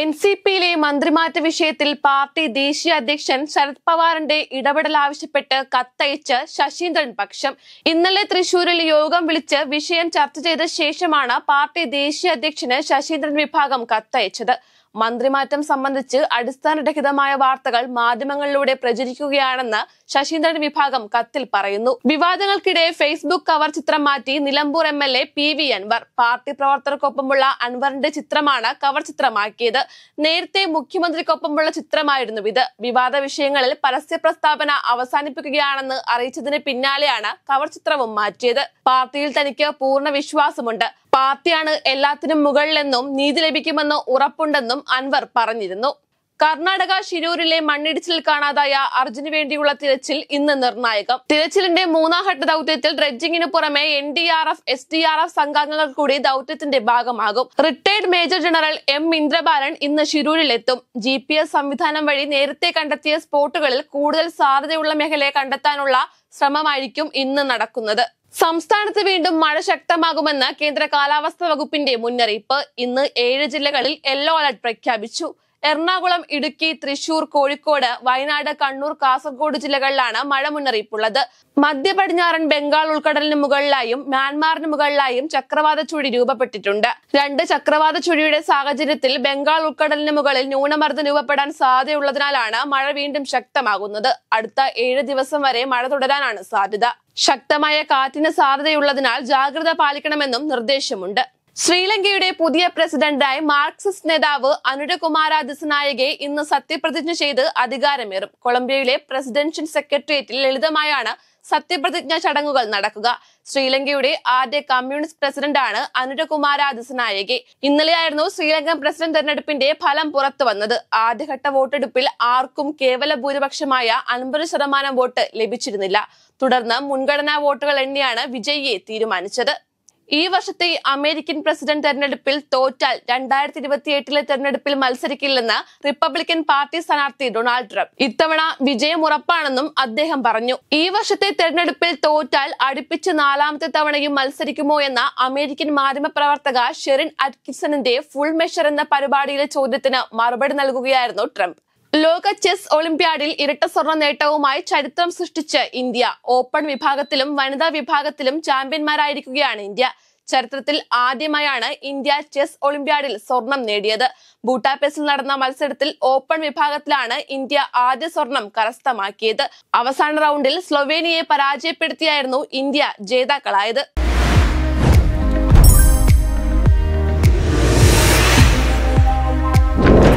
N C പിയിലെ മന്ത്രിമാറ്റ വിഷയത്തിൽ party ദേശീയ അധ്യക്ഷൻ ശരത് പവാറിന്റെ ഇടപെടൽ ആവശ്യപ്പെട്ട് കത്തയച്ച് ശശീന്ദ്രൻ പക്ഷം ഇന്നലെ തൃശൂരിൽ യോഗം വിളിച്ച് വിഷയം ചർച്ച ചെയ്ത ശേഷമാണ് പാർട്ടി ദേശീയ അധ്യക്ഷന് ശശീന്ദ്രൻ വിഭാഗം കത്തയച്ചത് മന്ത്രിമാറ്റം സംബന്ധിച്ച് അടിസ്ഥാനരഹിതമായ വാർത്തകൾ മാധ്യമങ്ങളിലൂടെ പ്രചരിക്കുകയാണെന്ന് ശശീന്ദ്രൻ വിഭാഗം കത്തിൽ പറയുന്നു വിവാദങ്ങൾക്കിടെ ഫേസ്ബുക്ക് കവർ ചിത്രം മാറ്റി Nilambur M L A P V Anvar party പ്രവർത്തകർക്കൊപ്പമുള്ള അൻവറിന്റെ ചിത്രമാണ് കവർ ചിത്രമാക്കിയത് നേരത്തെ മുഖ്യമന്ത്രിക്കൊപ്പമുള്ള ചിത്രമായിരുന്നു ഇത് വിവാദ വിഷയങ്ങളിൽ പരസ്യ പ്രസ്താവന അവസാനിപ്പിക്കുകയാണെന്ന് അറിയിച്ചതിന് പിന്നാലെയാണ് കവർ ചിത്രവും മാറ്റിയത് പാർട്ടിയിൽ തനിക്ക് പൂർണ്ണ വിശ്വാസമുണ്ട് പാർട്ടിയാണ് എല്ലാത്തിനും മുകളിലെന്നും നീതി ലഭിക്കുമെന്ന് ഉറപ്പുണ്ടെന്നും അൻവർ പറഞ്ഞിരുന്നു കർണാടക ഷിരൂരിലെ മണ്ണിടിച്ചിൽ കാണാതായ അർജുന് വേണ്ടിയുള്ള തിരച്ചിൽ ഇന്ന് നിർണായകം തിരച്ചിലിന്റെ മൂന്നാം ഘട്ട ദൗത്യത്തിൽ ഡ്രെഡ്ജിങ്ങിന് പുറമെ N D R F S D R F സംഘാംഗങ്ങൾ കൂടി ദൗത്യത്തിന്റെ ഭാഗമാകും retired major general M Indrabalan ഇന്ന് ശിരൂരിലെത്തും ജി പി എസ് സംവിധാനം വഴി നേരത്തെ കണ്ടെത്തിയ സ്പോട്ടുകളിൽ കൂടുതൽ സാധ്യതയുള്ള മേഖലയെ കണ്ടെത്താനുള്ള ശ്രമമായിരിക്കും ഇന്ന് നടക്കുന്നത് സംസ്ഥാനത്ത് വീണ്ടും മഴ ശക്തമാകുമെന്ന് കേന്ദ്ര കാലാവസ്ഥാ വകുപ്പിന്റെ മുന്നറിയിപ്പ് ഇന്ന് ഏഴ് ജില്ലകളിൽ യെല്ലോ അലർട്ട് പ്രഖ്യാപിച്ചു എറണാകുളം ഇടുക്കി തൃശൂർ കോഴിക്കോട് വയനാട് കണ്ണൂർ കാസർഗോഡ് ജില്ലകളിലാണ് മഴ മുന്നറിയിപ്പുള്ളത് മധ്യ പടിഞ്ഞാറൻ ബംഗാൾ ഉൾക്കടലിന് മുകളിലായും മ്യാൻമാറിന് മുകളിലായും ചക്രവാത ചുഴി രൂപപ്പെട്ടിട്ടുണ്ട് രണ്ട് ചക്രവാത ചുഴിയുടെ സാഹചര്യത്തിൽ ബംഗാൾ ഉൾക്കടലിന് മുകളിൽ ന്യൂനമർദ്ദം രൂപപ്പെടാൻ സാധ്യതയുള്ളതിനാലാണ് മഴ വീണ്ടും ശക്തമാകുന്നത് അടുത്ത ഏഴ് ദിവസം വരെ മഴ തുടരാനാണ് സാധ്യത ശക്തമായ കാറ്റിന് സാധ്യതയുള്ളതിനാൽ ജാഗ്രത പാലിക്കണമെന്നും നിർദ്ദേശമുണ്ട് ശ്രീലങ്കയുടെ പുതിയ പ്രസിഡന്റായി മാർക്സിസ്റ്റ് നേതാവ് അനുരകുമാര ദിസനായകെ ഇന്ന് സത്യപ്രതിജ്ഞ ചെയ്ത് അധികാരമേറും കൊളംബിയയിലെ പ്രസിഡൻഷ്യൽ സെക്രട്ടേറിയറ്റിൽ ലളിതമായാണ് സത്യപ്രതിജ്ഞ ചടങ്ങുകൾ നടക്കുക ശ്രീലങ്കയുടെ ആദ്യ കമ്മ്യൂണിസ്റ്റ് പ്രസിഡന്റാണ് അനുരകുമാര ദിസനായകെ ഇന്നലെയായിരുന്നു ശ്രീലങ്കൻ പ്രസിഡന്റ് തെരഞ്ഞെടുപ്പിന്റെ ഫലം പുറത്തു വന്നത് ആദ്യഘട്ട വോട്ടെടുപ്പിൽ ആർക്കും കേവല ഭൂരിപക്ഷമായ അൻപത് ശതമാനം വോട്ട് ലഭിച്ചിരുന്നില്ല തുടർന്ന് മുൻഗണനാ വോട്ടുകൾ എണ്ണിയാണ് വിജയിയെ തീരുമാനിച്ചത് ഈ വർഷത്തെ അമേരിക്കൻ പ്രസിഡന്റ് തെരഞ്ഞെടുപ്പിൽ തോറ്റാൽ രണ്ടായിരത്തി എട്ടിലെ തെരഞ്ഞെടുപ്പിൽ മത്സരിക്കില്ലെന്ന് റിപ്പബ്ലിക്കൻ പാർട്ടി സ്ഥാനാർത്ഥി ഡൊണാൾഡ് ട്രംപ് ഇത്തവണ വിജയം ഉറപ്പാണെന്നും അദ്ദേഹം പറഞ്ഞു ഈ വർഷത്തെ തെരഞ്ഞെടുപ്പിൽ തോറ്റാൽ അടുപ്പിച്ച് നാലാമത്തെ തവണയും മത്സരിക്കുമോ എന്ന അമേരിക്കൻ മാധ്യമ പ്രവർത്തക ഷെറിൻ അറ്റ്കിസണിന്റെ ഫുൾ മെഷർ എന്ന പരിപാടിയിലെ ചോദ്യത്തിന് മറുപടി നൽകുകയായിരുന്നു ട്രംപ് ലോക ചെസ് ഒളിമ്പ്യാഡിൽ ഇരട്ട സ്വർണ്ണ നേട്ടവുമായി ചരിത്രം സൃഷ്ടിച്ച് ഇന്ത്യ ഓപ്പൺ വിഭാഗത്തിലും വനിതാ വിഭാഗത്തിലും ചാമ്പ്യന്മാരായിരിക്കുകയാണ് ഇന്ത്യ ചരിത്രത്തിൽ ആദ്യമായാണ് ഇന്ത്യ ചെസ് ഒളിമ്പ്യാഡിൽ സ്വർണം നേടിയത് ബൂട്ടാപെസിൽ നടന്ന മത്സരത്തിൽ ഓപ്പൺ വിഭാഗത്തിലാണ് ഇന്ത്യ ആദ്യ സ്വർണം കരസ്ഥമാക്കിയത് അവസാന റൗണ്ടിൽ സ്ലൊവേനിയയെ പരാജയപ്പെടുത്തിയായിരുന്നു ഇന്ത്യ ജേതാക്കളായത്